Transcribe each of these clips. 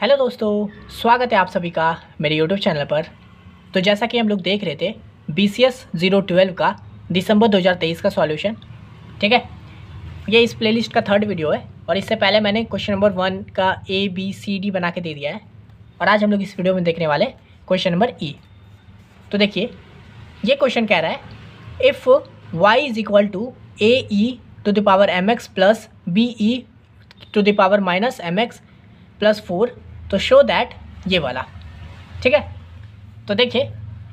Hello दोस्तों स्वागत है आप सभी का मेरे यूट्यूब चैनल पर तो जैसा कि हम लोग देख रहे थे B C S zero twelve का दिसंबर 2023 का सॉल्यूशन ठीक है ये इस प्लेलिस्ट का थर्ड वीडियो है और इससे पहले मैंने क्वेश्चन नंबर वन का ए बी सी डी बना के दे दिया है और आज हम लोग इस वीडियो में देखने वाले क्वेश्चन नंबर ई तो देखिए ये क्वेश्चन कह रहा है if y is equal to a e to the power m x plus b e to the power minus m x plus four तो शो दैट ये वाला ठीक है तो देखिए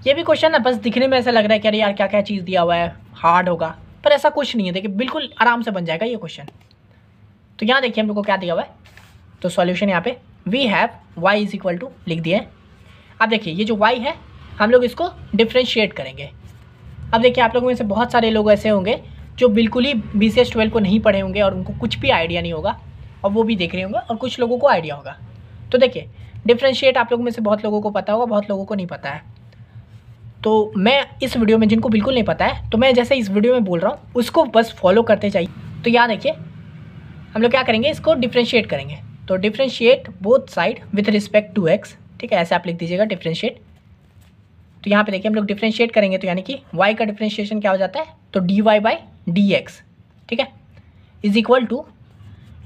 ये भी क्वेश्चन है बस दिखने में ऐसा लग रहा है कि अरे यार क्या क्या चीज़ दिया हुआ है हार्ड होगा पर ऐसा कुछ नहीं है देखिए बिल्कुल आराम से बन जाएगा ये क्वेश्चन तो यहाँ देखिए हम लोग को क्या दिया हुआ है तो सॉल्यूशन यहाँ पे we have y is equal to लिख दिए अब देखिए ये जो वाई है हम लोग इसको डिफ्रेंशिएट करेंगे अब देखिए आप लोगों में से बहुत सारे लोग ऐसे होंगे जो बिल्कुल ही बी सी को नहीं पढ़े होंगे और उनको कुछ भी आइडिया नहीं होगा और वो भी देख रहे होंगे और कुछ लोगों को आइडिया होगा तो देखिए डिफ्रेंशिएट आप लोग में से बहुत लोगों को पता होगा बहुत लोगों को नहीं पता है तो मैं इस वीडियो में जिनको बिल्कुल नहीं पता है तो मैं जैसे इस वीडियो में बोल रहा हूँ उसको बस फॉलो करते चाहिए तो यहाँ देखिए हम लोग क्या करेंगे इसको डिफ्रेंशिएट करेंगे तो differentiate both side with respect to x ठीक है ऐसे आप लिख दीजिएगा डिफ्रेंशिएट तो यहाँ पे देखिए हम लोग डिफ्रेंशिएट करेंगे तो यानी कि y का डिफ्रेंशिएशन क्या हो जाता है तो dy y by d x ठीक है इज इक्वल टू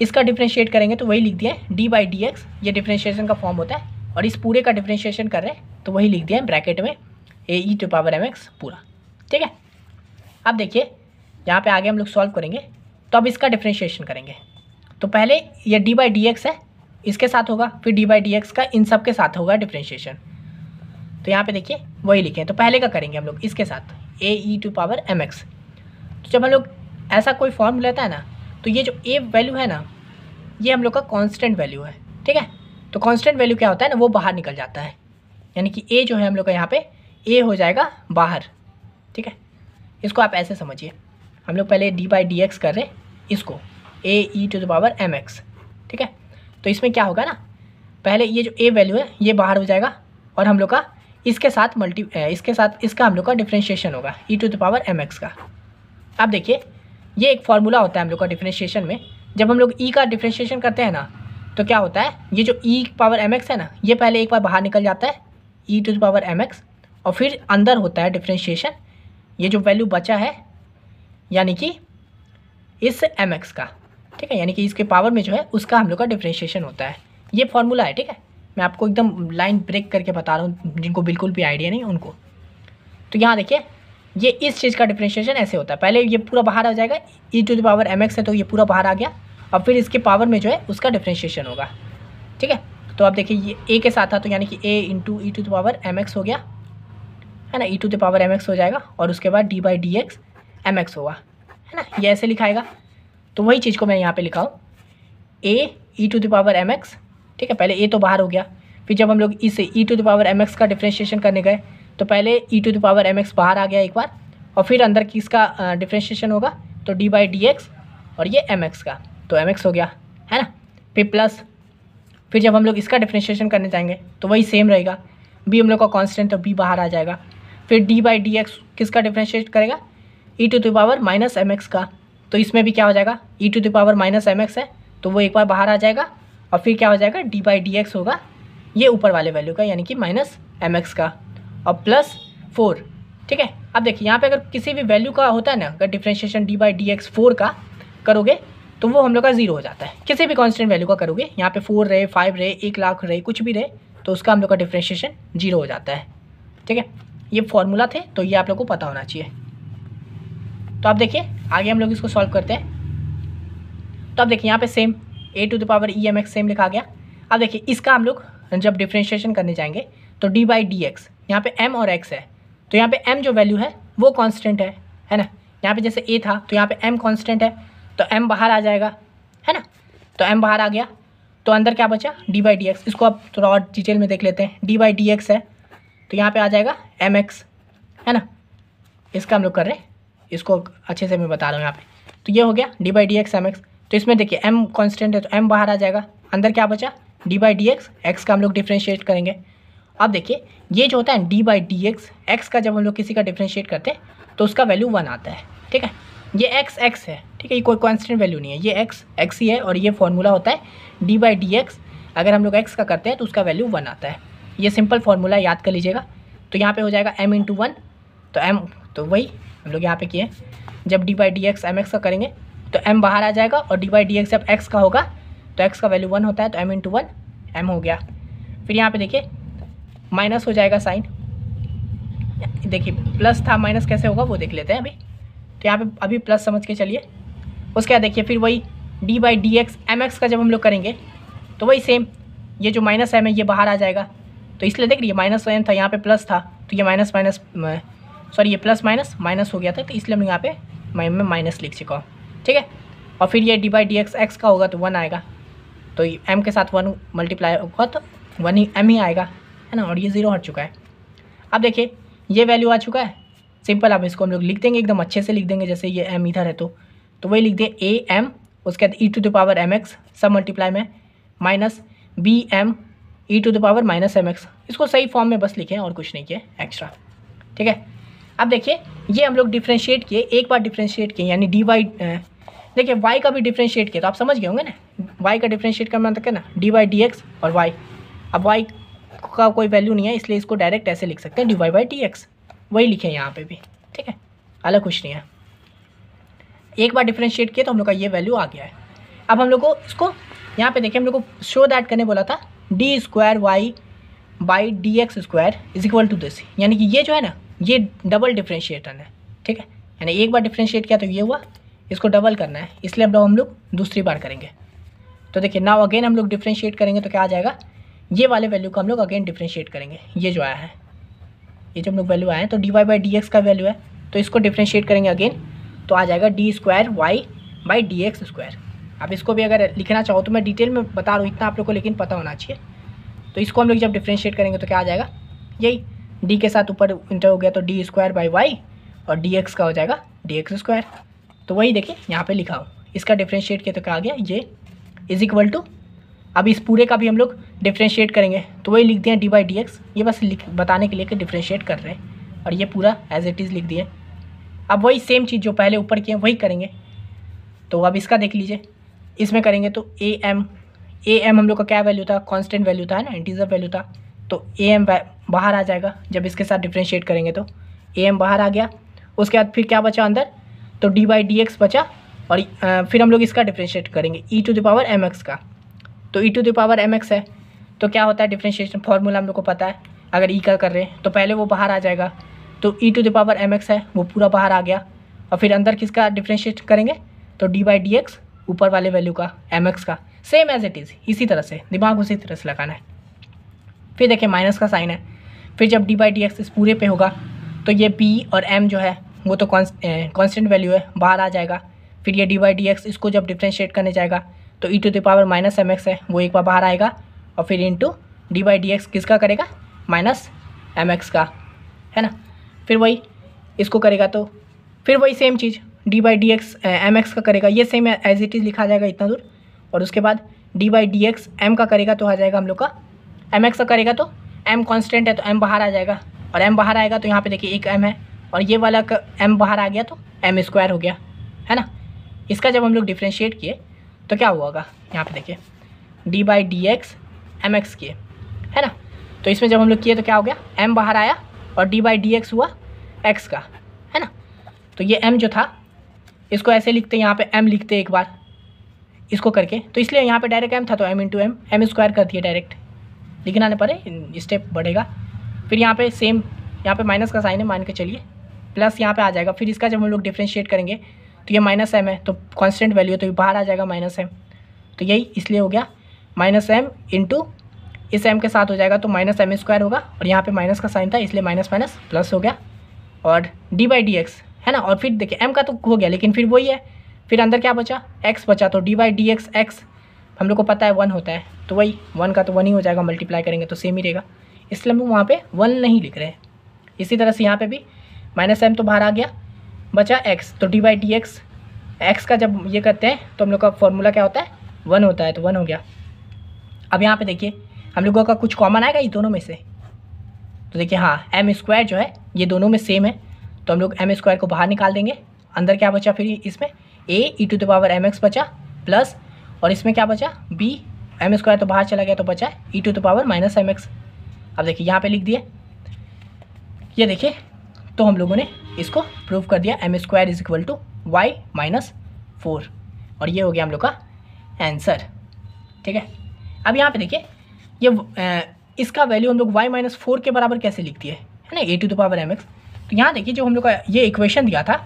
इसका डिफ्रेंशिएट करेंगे तो वही लिख दिया है डी बाई डी एक्स ये डिफ्रेंशिएशन का फॉर्म होता है और इस पूरे का डिफ्रेंशिएशन कर रहे हैं तो वही लिख दिया है ब्रैकेट में a e to power m x पूरा ठीक है अब देखिए यहाँ पे आगे हम लोग सॉल्व करेंगे तो अब इसका डिफ्रेंशिएशन करेंगे तो पहले ये डी बाई डी एक्स है इसके साथ होगा फिर डी बाई डी एक्स का इन सब के साथ होगा डिफ्रेंशिएशन तो यहाँ पर देखिए वही लिखे तो पहले का करेंगे हम लोग इसके साथ a e to power m x तो जब हम लोग ऐसा कोई फॉर्म लेता है ना तो ये जो ए वैल्यू है ना ये हम लोग का कांस्टेंट वैल्यू है ठीक है तो कांस्टेंट वैल्यू क्या होता है ना वो बाहर निकल जाता है यानी कि ए जो है हम लोग का यहाँ पे ए हो जाएगा बाहर ठीक है इसको आप ऐसे समझिए हम लोग पहले डी बाई डी एक्स कर रहे हैं इसको a e to the power m x ठीक है तो इसमें क्या होगा ना पहले ये जो ए वैल्यू है ये बाहर हो जाएगा और हम लोग का इसके साथ मल्टी इसके साथ इसका हम लोग का डिफ्रेंशिएशन होगा e to the power m x का अब देखिए ये एक फार्मूला होता है हम लोग का डिफ्रेंशिएशन में जब हम लोग ई e का डिफ्रेंशिएशन करते हैं ना तो क्या होता है ये जो ई पावर एम है ना ये पहले एक बार बाहर निकल जाता है ई टू पावर एम और फिर अंदर होता है डिफ्रेंशिएशन ये जो वैल्यू बचा है यानी कि इस एम का ठीक है यानी कि इसके पावर में जो है उसका हम लोग का डिफ्रेंशिएशन होता है ये फॉर्मूला है ठीक है मैं आपको एकदम लाइन ब्रेक करके बता रहा हूँ जिनको बिल्कुल भी आइडिया नहीं उनको तो यहाँ देखिए ये इस चीज़ का डिफ्रेंशिएशन ऐसे होता है पहले ये पूरा बाहर आ जाएगा e to the power m x है तो ये पूरा बाहर आ गया और फिर इसके पावर में जो है उसका डिफ्रेंशिएशन होगा ठीक है तो आप देखिए ये ए के साथ था तो यानी कि a into e to the power m x हो गया है ना e to the power m x हो जाएगा और उसके बाद d by d x m x होगा है ना ये ऐसे लिखाएगा तो वही चीज़ को मैं यहाँ पे लिखा हूँ a e to the power m x ठीक है पहले ए तो बाहर हो गया फिर जब हम लोग इसे e to the power m x का डिफ्रेंशिएशन करने गए तो पहले e to the power m x बाहर आ गया एक बार और फिर अंदर किसका डिफ्रेंशिएशन होगा तो डी बाई डी एक्स और ये एम एक्स का तो एम एक्स हो गया है ना फिर प्लस फिर जब हम लोग इसका डिफ्रेंशिएशन करने जाएंगे तो वही सेम रहेगा बी हम लोग का कॉन्स्टेंट तो बी बाहर आ जाएगा फिर डी बाई डी एक्स किसका डिफ्रेंशिएट करेगा e to the power minus m x का तो इसमें भी क्या हो जाएगा e to the power minus m x है तो वो एक बार बाहर आ जाएगा और फिर क्या हो जाएगा डी बाई डी एक्स होगा ये ऊपर वाले वैल्यू का यानी कि माइनस एम एक्स का और प्लस फोर ठीक है अब देखिए यहाँ पे अगर किसी भी वैल्यू का होता है ना अगर differentiation d by d x four का करोगे तो वो हम लोग का जीरो हो जाता है किसी भी कॉन्स्टेंट वैल्यू का करोगे यहाँ पे फोर रहे फाइव रहे एक लाख रहे कुछ भी रहे तो उसका हम लोग का डिफ्रेंशिएशन जीरो हो जाता है ठीक है ये फॉर्मूला थे तो ये आप लोग को पता होना चाहिए तो आप देखिए आगे हम लोग इसको सॉल्व करते हैं तो आप देखिए यहाँ पे same a to the power e m x same लिखा गया अब देखिए इसका हम लोग जब डिफ्रेंशिएशन करने जाएंगे तो डी बाई डी एक्स यहाँ पर एम और एक्स है तो यहाँ पे एम जो वैल्यू है वो कॉन्स्टेंट है है ना यहाँ पे जैसे ए था तो यहाँ पे एम कॉन्स्टेंट है तो एम बाहर आ जाएगा है ना तो एम बाहर आ गया तो अंदर क्या बचा डी बाई डी एक्स इसको आप थोड़ा और डिटेल में देख लेते हैं डी बाई डी एक्स है तो यहाँ पे आ जाएगा एम एक्स है ना इसका हम लोग कर रहे हैं इसको अच्छे से मैं बता रहा हूँ यहाँ पर तो ये हो गया d by d x m x तो इसमें देखिए एम कॉन्स्टेंट है तो एम बाहर आ जाएगा अंदर क्या बचा d by d x x का हम लोग डिफ्रेंशिएट करेंगे अब देखिए ये जो होता है d by d x x का जब हम लोग किसी का डिफ्रेंशिएट करते हैं तो उसका वैल्यू वन आता है ठीक है ये एक्स एक्स है ठीक है ये कोई कॉन्स्टेंट वैल्यू नहीं है ये एक्स एक्स ही है और ये फार्मूला होता है डी बाई डी एक्स अगर हम लोग एक्स का करते हैं तो उसका वैल्यू वन आता है ये सिंपल फार्मूला याद कर लीजिएगा तो यहाँ पर हो जाएगा एम इंटू वन तो एम तो वही हम लोग यहाँ पर किए जब d by d x m x का करेंगे तो एम बाहर आ जाएगा और डी बाई डी एक्स जब एक्स का होगा तो एक्स का वैल्यू वन होता है तो एम इंटू वन एम हो गया फिर यहाँ पे देखिए माइनस हो जाएगा साइन देखिए प्लस था माइनस कैसे होगा वो देख लेते हैं अभी तो यहाँ पे अभी प्लस समझ के चलिए उसके बाद देखिए फिर वही d by d x m x का जब हम लोग करेंगे तो वही सेम ये जो माइनस एम है ये बाहर आ जाएगा तो इसलिए देख रही माइनस एम था यहाँ पे प्लस था तो ये माइनस माइनस सॉरी ये प्लस माइनस माइनस हो गया था तो इसलिए हम यहाँ पे मैं माइनस लिख चुका हूँ ठीक है और फिर ये d by d x x का होगा तो वन आएगा तो एम के साथ वन मल्टीप्लाई होगा तो वन ही एम ही आएगा है ना और ये ज़ीरो हट चुका है अब देखिए ये वैल्यू आ चुका है सिंपल अब इसको हम लोग लिख देंगे एकदम अच्छे से लिख देंगे जैसे ये एम इधर है तो तो वही लिख दें ए एम उसके बाद e to the power m x सब मल्टीप्लाई में minus b m e to the power minus m x इसको सही फॉर्म में बस लिखें और कुछ नहीं किए एक्स्ट्रा ठीक है अब देखिए ये हम लोग डिफ्रेंशिएट किए एक बार डिफ्रेंशिएट किए यानी डी वाई देखिए वाई का भी डिफ्रेंशिएट किया तो आप समझ गए होंगे ना वाई का डिफ्रेंशिएट का मतलब क्या ना डी वाई डी एक्स और वाई अब वाई का कोई वैल्यू नहीं है इसलिए इसको डायरेक्ट ऐसे लिख सकते हैं डिवाई बाई टी एक्स वही लिखे यहाँ पे भी ठीक है अलग कुछ नहीं है एक बार डिफ्रेंशिएट किया तो हम लोग का ये वैल्यू आ गया है अब हम लोग को इसको यहाँ पे देखिए हम लोग को शो दैट करने बोला था d square y by d x square is equal to this यानी कि ये जो है ना ये डबल डिफ्रेंशिएटर है ठीक है यानी एक बार डिफ्रेंशिएट किया तो ये हुआ इसको डबल करना है इसलिए अब हम लोग दूसरी बार करेंगे तो देखिए नाव अगेन हम लोग डिफ्रेंशिएट करेंगे तो क्या आ जाएगा ये वाले वैल्यू को हम लोग अगेन डिफ्रेंशिएट करेंगे ये जो आया है ये जो हम लोग वैल्यू आए हैं तो d y by d x का वैल्यू है तो इसको डिफ्रेंशिएट करेंगे अगेन तो आ जाएगा d square y by d x square आप इसको भी अगर लिखना चाहो तो मैं डिटेल में बता रहा हूँ इतना आप लोग को लेकिन पता होना चाहिए तो इसको हम लोग जब डिफ्रेंशिएट करेंगे तो क्या आ जाएगा यही डी के साथ ऊपर इंटर हो गया तो डी स्क्वायर बाई वाई और डी एक्स का हो जाएगा डी एक्स स्क्वायर तो वही देखिए यहाँ पर लिखा हो इसका डिफ्रेंशिएट किया तो क्या आ गया ये इज इक्वल टू अब इस पूरे का भी हम लोग डिफ्रेंशिएट करेंगे तो वही लिख दिए डी बाई डी एक्स ये बस लिख बताने के लिए कि डिफ्रेंशिएट कर रहे हैं और ये पूरा एज इट इज़ लिख दिए अब वही सेम चीज़ जो पहले ऊपर किए वही करेंगे तो अब इसका देख लीजिए इसमें करेंगे तो ए एम ए एम हम लोग का क्या वैल्यू था कांस्टेंट वैल्यू था ना इंटीजर वैल्यू था तो ए एम बाहर आ जाएगा जब इसके साथ डिफ्रेंशिएट करेंगे तो ए एम बाहर आ गया उसके बाद फिर क्या बचा अंदर तो डी बाई डी एक्स बचा और फिर हम लोग इसका डिफ्रेंशिएट करेंगे e to the power m x का तो e to the power m x है तो क्या होता है डिफ्रेंशिएशन फार्मूला हम लोग को पता है अगर ई e का कर रहे हैं तो पहले वो बाहर आ जाएगा तो e to the power m x है वो पूरा बाहर आ गया और फिर अंदर किसका डिफ्रेंशिएट करेंगे तो डी बाई डी एक्स ऊपर वाले वैल्यू का एम एक्स का सेम एज इट इज़ इसी तरह से दिमाग उसी तरह से लगाना है फिर देखिए माइनस का साइन है फिर जब डी बाई डी एक्स इस पूरे पे होगा तो ये पी और एम जो है वो तो कॉन्स्टेंट वैल्यू eh, है बाहर आ जाएगा फिर ये डी बाई डी एक्स इसको जब डिफ्रेंशिएट करने जाएगा तो e to the power minus m x है वो एक बार बाहर आएगा और फिर into d by d x किसका करेगा माइनस एम एक्स का है ना फिर वही इसको करेगा तो फिर वही सेम चीज़ d by d x m x का करेगा ये सेम एज इट इज़ लिखा जाएगा इतना दूर और उसके बाद d by d x m का करेगा तो आ जाएगा हम लोग का एम एक्स का करेगा तो एम कॉन्स्टेंट है तो एम बाहर आ जाएगा और एम बाहर आएगा तो यहाँ पे देखिए एक एम है और ये वाला एम बाहर आ गया तो एम स्क्वायर हो गया है ना इसका जब हम लोग डिफ्रेंशिएट किए तो क्या हुआ होगा यहाँ पे देखिए d by d x m x किए है ना तो इसमें जब हम लोग किए तो क्या हो गया एम बाहर आया और डी बाई डी एक्स हुआ एक्स का है ना तो ये एम जो था इसको ऐसे लिखते यहाँ पे एम लिखते एक बार इसको करके तो इसलिए यहाँ पे डायरेक्ट एम था तो m into m m square कर दिए डायरेक्ट लिखना नहीं पड़े स्टेप बढ़ेगा फिर यहाँ पे सेम यहाँ पे माइनस का साइन है मान के चलिए प्लस यहाँ पे आ जाएगा फिर इसका जब हम लोग डिफ्रेंशिएट करेंगे तो ये माइनस एम है तो कॉन्स्टेंट वैल्यू है तो ये बाहर आ जाएगा माइनस एम तो यही इसलिए हो गया माइनस एम इंटू इस एम के साथ हो जाएगा तो माइनस एम स्क्वायर होगा और यहाँ पे माइनस का साइन था इसलिए माइनस माइनस प्लस हो गया और डी बाई डी एक्स है ना और फिर देखिए एम का तो हो गया लेकिन फिर वही है फिर अंदर क्या बचा एक्स बचा तो d by d x x हम लोग को पता है वन होता है तो वही वन का तो वन ही हो जाएगा मल्टीप्लाई करेंगे तो सेम ही रहेगा इसलिए हम वहाँ पर वन नहीं लिख रहे हैं इसी तरह से यहाँ पर भी माइनस एम तो बाहर आ गया बचा एक्स तो d by d x x का जब ये करते हैं तो हम लोग का फॉर्मूला क्या होता है वन होता है तो वन हो गया अब यहाँ पे देखिए हम लोगों का कुछ कॉमन आएगा ये दोनों में से तो देखिए हाँ एम स्क्वायर जो है ये दोनों में सेम है तो हम लोग एम स्क्वायर को बाहर निकाल देंगे अंदर क्या बचा फिर इसमें a e to the power m x बचा प्लस और इसमें क्या बचा बी एम स्क्वायर तो बाहर चला गया तो बचा है e to the power minus m x अब देखिए यहाँ पे लिख दिए ये देखिए तो हम लोगों ने इसको प्रूव कर दिया m square is equal to y minus four और ये हो गया हम लोग का आंसर ठीक है अब यहाँ पे देखिए ये आ, इसका वैल्यू हम लोग वाई माइनस फोर के बराबर कैसे लिखती है है ना a to the power m x तो यहाँ देखिए जो हम लोग का ये इक्वेशन दिया था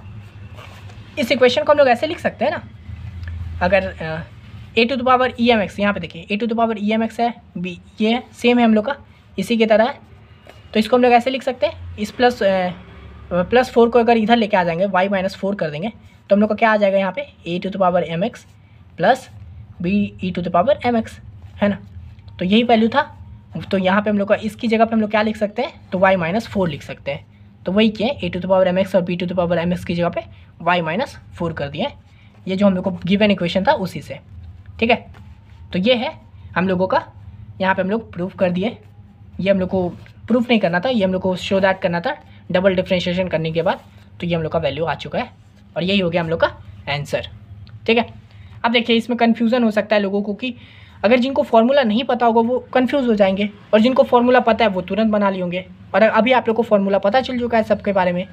इस इक्वेशन को हम लोग ऐसे लिख सकते हैं ना अगर a to the power e m x यहाँ पर देखिए a to the power e m x है बी ये है सेम है हम लोग का इसी की तरह है तो इसको हम लोग ऐसे लिख सकते हैं इस प्लस प्लस फोर को अगर इधर लेके आ जाएंगे वाई माइनस फोर कर देंगे तो हम लोग का क्या आ जाएगा यहाँ पे a to the power m x plus b e to the power m x है ना तो यही वैल्यू था तो यहाँ पे हम लोग का इसकी जगह पे हम लोग क्या लिख सकते हैं तो वाई माइनस फोर लिख सकते हैं तो वही किए a to the power m x और b to the power m x की जगह पे वाई माइनस फोर कर दिए ये जो हम लोग को गिवन इक्वेशन था उसी से ठीक है तो ये है हम लोगों का यहाँ पर हम लोग प्रूफ कर दिए ये हम लोग को प्रूफ नहीं करना था ये हम लोग को शो दैट करना था डबल डिफ्रेंशिएशन करने के बाद तो ये हम लोग का वैल्यू आ चुका है और यही हो गया हम लोग का आंसर ठीक है अब देखिए इसमें कन्फ्यूज़न हो सकता है लोगों को कि अगर जिनको फॉर्मूला नहीं पता होगा वो कन्फ्यूज़ हो जाएंगे और जिनको फार्मूला पता है वो तुरंत बना लिए होंगे और अभी आप लोग को फॉर्मूला पता चल चुका है सबके बारे में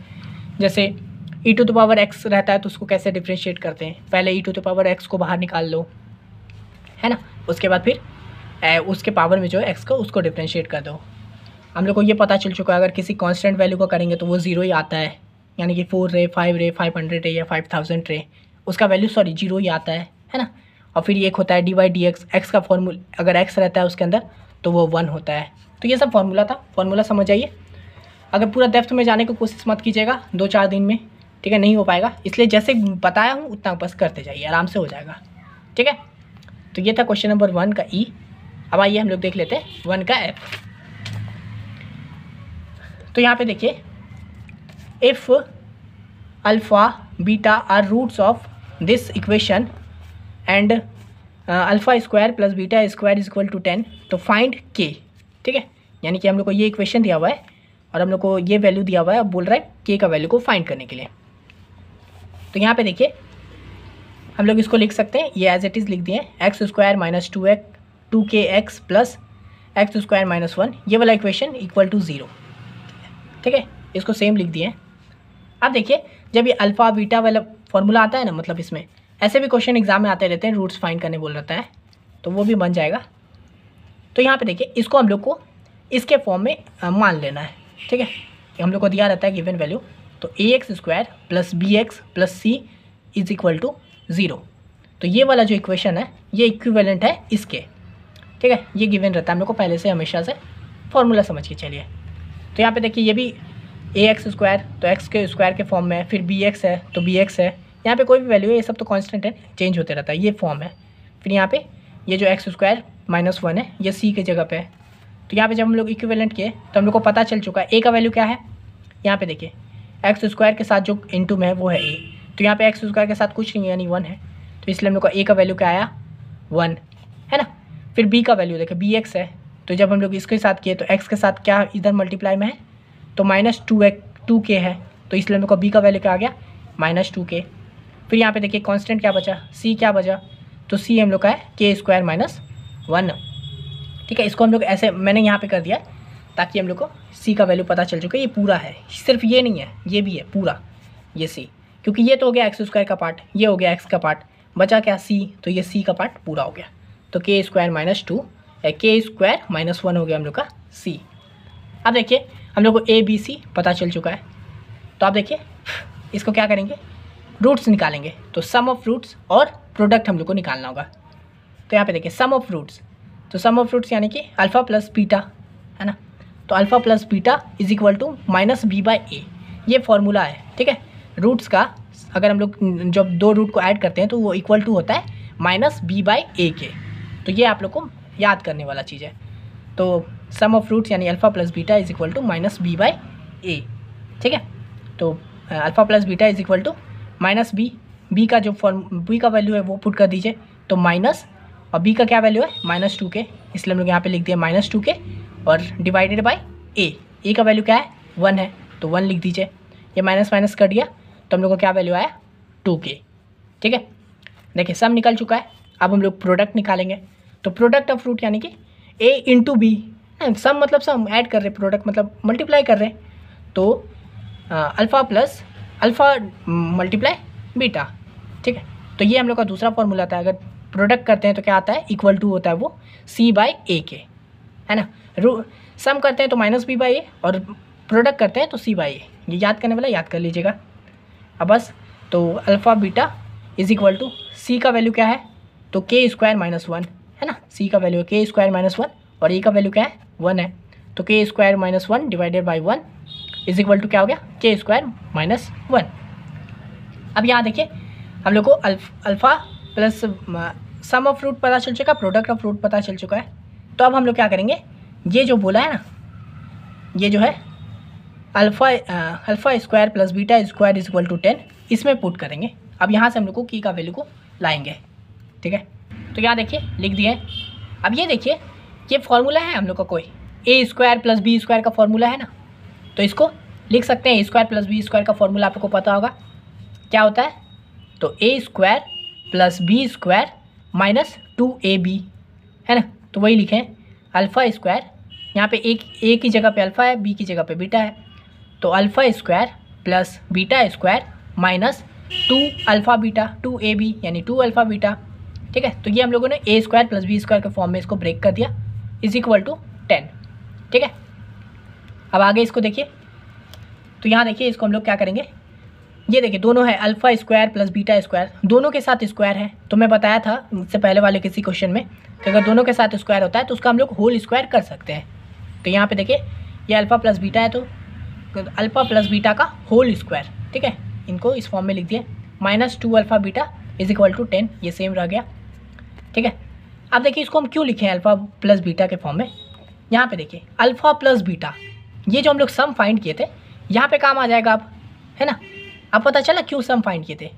जैसे e to the power x रहता है तो उसको कैसे डिफ्रेंशिएट करते हैं पहले e to the power x को बाहर निकाल लो है ना उसके बाद फिर ए, उसके पावर में जो है एक्स को उसको डिफ्रेंशिएट कर दो हम लोग को ये पता चल चुका है अगर किसी कांस्टेंट वैल्यू को करेंगे तो वो ज़ीरो ही आता है यानी कि फोर रे फाइव रे फाइव हंड्रेड रे या फाइव थाउजेंड रे उसका वैल्यू सॉरी जीरो ही आता है है ना और फिर एक होता है d y d x x का फॉर्मूला अगर एक्स रहता है उसके अंदर तो वो वन होता है तो ये सब फार्मूला था फार्मूला समझ आइए अगर पूरा डेप्थ में जाने की को कोशिश मत कीजिएगा दो चार दिन में ठीक है नहीं हो पाएगा इसलिए जैसे बताया हूँ उतना बस करते जाइए आराम से हो जाएगा ठीक है तो ये था क्वेश्चन नंबर वन का ई e. अब आइए हम लोग देख लेते हैं वन का एफ तो यहाँ पे देखिए if alpha beta are roots of this equation and alpha square plus beta square is equal to ten तो फाइंड के ठीक है यानी कि हम लोग को ये इक्वेशन दिया हुआ है और हम लोग को ये वैल्यू दिया हुआ है अब बोल रहा है के का वैल्यू को फाइंड करने के लिए तो यहाँ पे देखिए हम लोग इसको लिख सकते हैं ये एज इट इज़ लिख दिए x square minus two x two k x plus x square minus one ये वाला इक्वेशन इक्वल टू ज़ीरो ठीक है इसको सेम लिख दिए अब देखिए जब ये अल्फ़ा बीटा वाला फॉर्मूला आता है ना मतलब इसमें ऐसे भी क्वेश्चन एग्जाम में आते रहते हैं रूट्स फाइंड करने बोल रहता है तो वो भी बन जाएगा तो यहाँ पे देखिए इसको हम लोग को इसके फॉर्म में मान लेना है ठीक है हम लोग को दिया रहता है गिवन वैल्यू तो a x square plus b x plus c is equal to zero तो ये वाला जो इक्वेशन है ये इक्विवेलेंट है इसके ठीक है ये गिवन रहता है हम लोग को पहले से हमेशा से फॉर्मूला समझ के चलिए तो यहाँ पे देखिए ये भी ए एक्स स्क्वायर तो एक्स के स्क्वायर के फॉर्म में है फिर बी एक्स है तो बी एक्स है यहाँ पे कोई भी वैल्यू है ये सब तो कांस्टेंट है चेंज होते रहता है ये फॉर्म है फिर यहाँ पे ये जो एक्स स्क्वायर माइनस वन है ये सी के जगह पे है तो यहाँ पे जब हम लोग इक्विवेलेंट किए तो हम लोग को पता चल चुका है ए का वैल्यू क्या है यहाँ पर देखिए एक्स स्क्वायर के साथ जो टू में है वो है ए तो यहाँ पर एक्स स्क्वायर के साथ कुछ नहीं है यानी वन है तो इसलिए हम लोग का ए का वैल्यू क्या आया वन है ना फिर बी का वैल्यू देखिए बी एक्स है तो जब हम लोग इसके साथ किए तो एक्स के साथ क्या इधर मल्टीप्लाई में है तो माइनस टू एक टू के है तो इसलिए मेरे को बी का वैल्यू क्या आ गया माइनस टू के फिर यहाँ पे देखिए कांस्टेंट क्या बचा सी क्या बचा तो सी हम लोग का है के स्क्वायर माइनस वन ठीक है इसको हम लोग ऐसे मैंने यहाँ पे कर दिया ताकि हम लोग को सी का वैल्यू पता चल चुके ये पूरा है सिर्फ ये नहीं है ये भी है पूरा ये सी क्योंकि ये तो हो गया एक्स स्क्वायर का पार्ट ये हो गया एक्स का पार्ट बचा क्या सी तो ये सी का पार्ट पूरा हो गया तो के स्क्वायर माइनस टू के स्क्वायर माइनस वन हो गया हम लोग का सी अब देखिए हम लोग को ए बी सी पता चल चुका है तो आप देखिए इसको क्या करेंगे रूट्स निकालेंगे तो सम ऑफ रूट्स और प्रोडक्ट हम लोग को निकालना होगा तो यहाँ पे देखिए सम ऑफ रूट्स तो सम ऑफ रूट्स यानी कि अल्फ़ा प्लस बीटा है ना तो alpha plus beta is equal to minus B by a ये फॉर्मूला है ठीक है रूट्स का अगर हम लोग जब दो रूट को ऐड करते हैं तो वो इक्वल टू होता है माइनस बी बाई ए के तो ये आप लोग को याद करने वाला चीज़ है तो सम ऑफ रूट्स यानी alpha plus beta is equal to minus B by A ठीक है तो alpha plus beta is equal to minus B B का जो फॉर्म बी का वैल्यू है वो पुट कर दीजिए तो माइनस और बी का क्या वैल्यू है माइनस टू के इसलिए हम लोग यहाँ पे लिख दिए माइनस टू के और डिवाइडेड बाई ए ए का वैल्यू क्या है वन है तो वन लिख दीजिए ये माइनस माइनस कर दिया तो हम लोग को क्या वैल्यू आया टू के ठीक है देखिए सब निकल चुका है अब हम लोग प्रोडक्ट निकालेंगे तो प्रोडक्ट ऑफ रूट यानी कि ए इंटू बी सम मतलब सम ऐड कर रहे प्रोडक्ट मतलब मल्टीप्लाई कर रहे तो alpha plus alpha multiply beta ठीक है तो ये हम लोग का दूसरा फॉर्मूला आता है अगर प्रोडक्ट करते हैं तो क्या आता है इक्वल टू होता है वो सी बाई ए के है ना रू सम करते हैं तो माइनस बी बाई ए और प्रोडक्ट करते हैं तो सी बाई ए ये याद करने वाला याद कर लीजिएगा अब बस तो alpha beta is equal to C का वैल्यू क्या है तो के स्क्वायर माइनस वन है ना सी का वैल्यू के स्क्वायर माइनस वन और ए e का वैल्यू क्या है वन है तो के square minus one divided by one is equal to क्या हो गया के स्क्वायर माइनस वन अब यहाँ देखिए हम लोग को alpha plus sum of root पता चल चुका प्रोडक्ट ऑफ रूट पता चल चुका है तो अब हम लोग क्या करेंगे ये जो बोला है ना ये जो है alpha alpha square plus beta square is equal to ten इसमें पुट करेंगे अब यहाँ से हम लोग को की का वैल्यू को लाएंगे ठीक है तो यहाँ देखिए लिख दिए अब ये देखिए ये फॉर्मूला है हम लोग का कोई A square plus B square का फॉर्मूला है ना तो इसको लिख सकते हैं A square plus B square का फॉर्मूला आपको पता होगा क्या होता है तो A square plus B square minus two A B है ना तो वही लिखें अल्फ़ा स्क्वायर यहाँ पे एक ए की जगह पे अल्फ़ा है बी की जगह पे बीटा है तो alpha square plus beta square minus two alpha beta two A B यानी टू अल्फ़ा बीटा ठीक है तो ये हम लोगों ने A square plus B square के फॉर्म में इसको ब्रेक कर दिया इज इक्वल टू टेन ठीक है अब आगे इसको देखिए तो यहाँ देखिए इसको हम लोग क्या करेंगे ये देखिए दोनों है alpha square plus beta square दोनों के साथ स्क्वायर है तो मैं बताया था इससे पहले वाले किसी क्वेश्चन में कि अगर दोनों के साथ स्क्वायर होता है तो उसका हम लोग होल स्क्वायर कर सकते हैं तो यहाँ पे देखिए ये अल्फ़ा प्लस बीटा है तो अल्फ़ा प्लस बीटा का होल स्क्वायर ठीक है इनको इस फॉर्म में लिख दिया minus two alpha beta is equal to ten ये सेम रह गया ठीक है अब देखिए इसको हम क्यों लिखे हैं अल्फ़ा प्लस बीटा के फॉर्म में यहाँ पे देखिए अल्फ़ा प्लस बीटा ये जो हम लोग सम फाइंड किए थे यहाँ पे काम आ जाएगा अब है ना अब पता चला क्यों सम फाइंड किए थे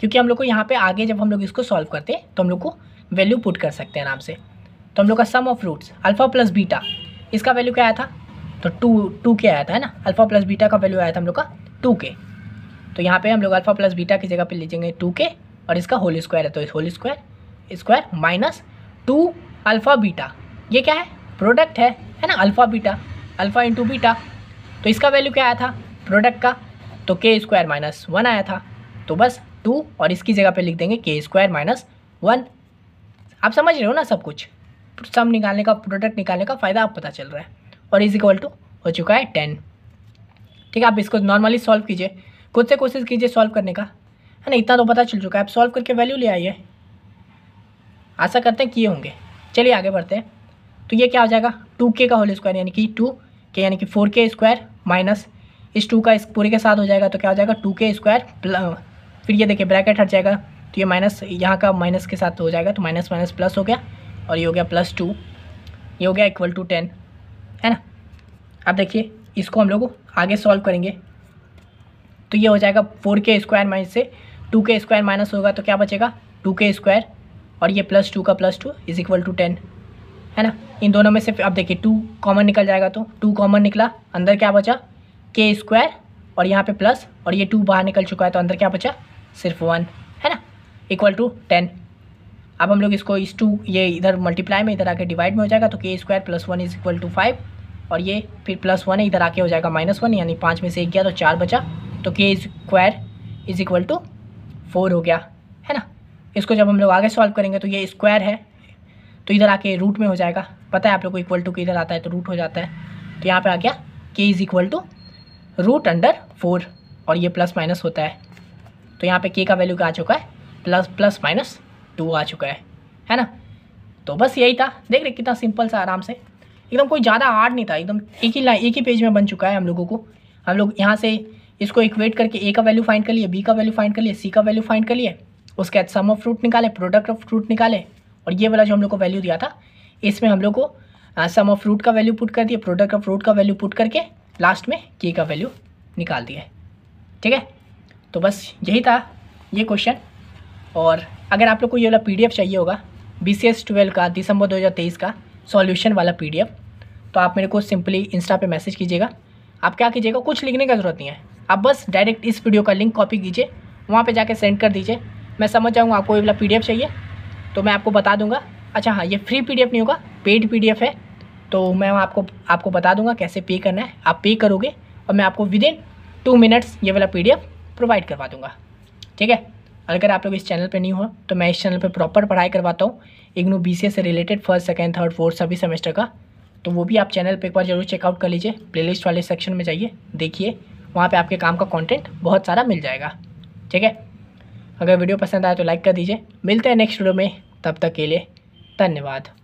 क्योंकि हम लोग को यहाँ पे आगे जब हम लोग इसको सॉल्व करते हैं तो हम लोग को वैल्यू पुट कर सकते हैं आराम से तो हम लोग का sum of roots alpha plus beta इसका वैल्यू क्या आया था तो टू टू के आया था है ना अल्फ़ा प्लस बीटा का वैल्यू आया था हम लोग का टू के तो यहाँ पर हम लोग अल्फ़ा प्लस बीटा की जगह पर ले जाएंगे टू के और इसका होल स्क्वायर है तो इस whole square square minus two alpha beta ये क्या है प्रोडक्ट है है ना alpha beta alpha into beta तो इसका वैल्यू क्या आया था प्रोडक्ट का तो के स्क्वायर माइनस वन आया था तो बस टू और इसकी जगह पे लिख देंगे के स्क्वायर माइनस वन आप समझ रहे हो ना सब कुछ सम निकालने का प्रोडक्ट निकालने का फ़ायदा आप पता चल रहा है और इज इक्वल टू हो चुका है टेन ठीक है आप इसको नॉर्मली सॉल्व कीजिए खुद से कोशिश कीजिए सॉल्व करने का है ना इतना तो पता चल चुका है आप सॉल्व करके वैल्यू ले आइए आशा करते हैं किए होंगे चलिए आगे बढ़ते हैं तो ये क्या हो जाएगा टू के का होल स्क्वायर यानी कि टू के यानी कि फोर के स्क्वायर माइनस इस टू का इस पूरे के साथ हो जाएगा तो क्या हो जाएगा टू के स्क्वायर फिर ये देखिए ब्रैकेट हट जाएगा तो ये माइनस यहाँ का माइनस के साथ हो जाएगा तो माइनस माइनस प्लस हो गया और ये हो गया प्लस टू ये हो गया इक्वल टू टेन है ना अब देखिए इसको हम लोग आगे सॉल्व करेंगे तो ये हो जाएगा फोर के स्क्वायर माइनस से टू के स्क्वायर माइनस होगा तो क्या बचेगा टू के स्क्वायर और ये प्लस टू का plus two is equal to ten है ना इन दोनों में से अब देखिए टू कॉमन निकल जाएगा तो टू कॉमन निकला अंदर क्या बचा के स्क्वायर और यहाँ पे प्लस और ये टू बाहर निकल चुका है तो अंदर क्या बचा सिर्फ वन है ना इक्वल टू टेन अब हम लोग इसको इस टू ये इधर मल्टीप्लाई में इधर आके डिवाइड में हो जाएगा तो के square plus one is equal to five और ये फिर प्लस वन इधर आके हो जाएगा माइनस वन यानी पाँच में से एक गया तो चार बचा तो के square is equal to four हो गया है ना इसको जब हम लोग आगे सॉल्व करेंगे तो ये स्क्वायर है तो इधर आके रूट में हो जाएगा पता है आप लोग को इक्वल टू के इधर आता है तो रूट हो जाता है तो यहाँ पर आ गया K is equal to root under four और ये प्लस माइनस होता है तो यहाँ पे के का वैल्यू क्या आ चुका है प्लस प्लस माइनस टू आ चुका है है ना तो बस यही था देख रहे कितना सिंपल सा आराम से एकदम कोई ज़्यादा हार्ड नहीं था एकदम एक ही लाइन एक ही पेज में बन चुका है हम लोगों को हम लोग यहाँ से इसको इक्वेट करके ए का वैल्यू फाइंड कर लिए बी का वैल्यू फाइंड कर लिए सी का वैल्यू फाइंड कर लिए उसके बाद सम ऑफ फ्रूट निकाले प्रोडक्ट ऑफ फ्रूट निकाले और ये वाला जो हम लोग को वैल्यू दिया था इसमें हम लोग को सम ऑफ फ्रूट का वैल्यू पुट कर दिया प्रोडक्ट ऑफ फ्रूट का वैल्यू पुट करके लास्ट में के का वैल्यू निकाल दिया ठीक है तो बस यही था ये क्वेश्चन और अगर आप लोग को ये वाला पीडीएफ चाहिए होगा बी सी एस ट्वेल्व का दिसंबर तेईस का सॉल्यूशन वाला पीडीएफ तो आप मेरे को सिंपली इंस्टा पे मैसेज कीजिएगा आप क्या कीजिएगा कुछ लिखने का ज़रूरत नहीं है आप बस डायरेक्ट इस वीडियो का लिंक कॉपी कीजिए वहाँ पे जाके सेंड कर दीजिए मैं समझ जाऊँगा आपको ये वाला पी चाहिए तो मैं आपको बता दूँगा अच्छा हाँ ये फ्री पी नहीं होगा पेड पी है तो मैं आपको आपको बता दूँगा कैसे पे करना है आप पे करोगे और मैं आपको विद इन टू मिनट्स ये वाला पी प्रोवाइड करवा दूँगा ठीक है अगर आप लोग इस चैनल पर नहीं हो तो मैं इस चैनल पर प्रॉपर पढ़ाई करवाता हूँ इग्नू बी से related first second third fourth सभी सेमेस्टर का तो वो भी आप चैनल पर एक बार जरूर चेकआउट कर लीजिए प्लेलिस्ट वाले सेक्शन में जाइए देखिए वहाँ पे आपके काम का कंटेंट बहुत सारा मिल जाएगा ठीक है अगर वीडियो पसंद आया तो लाइक कर दीजिए मिलते हैं नेक्स्ट वीडियो में तब तक के लिए धन्यवाद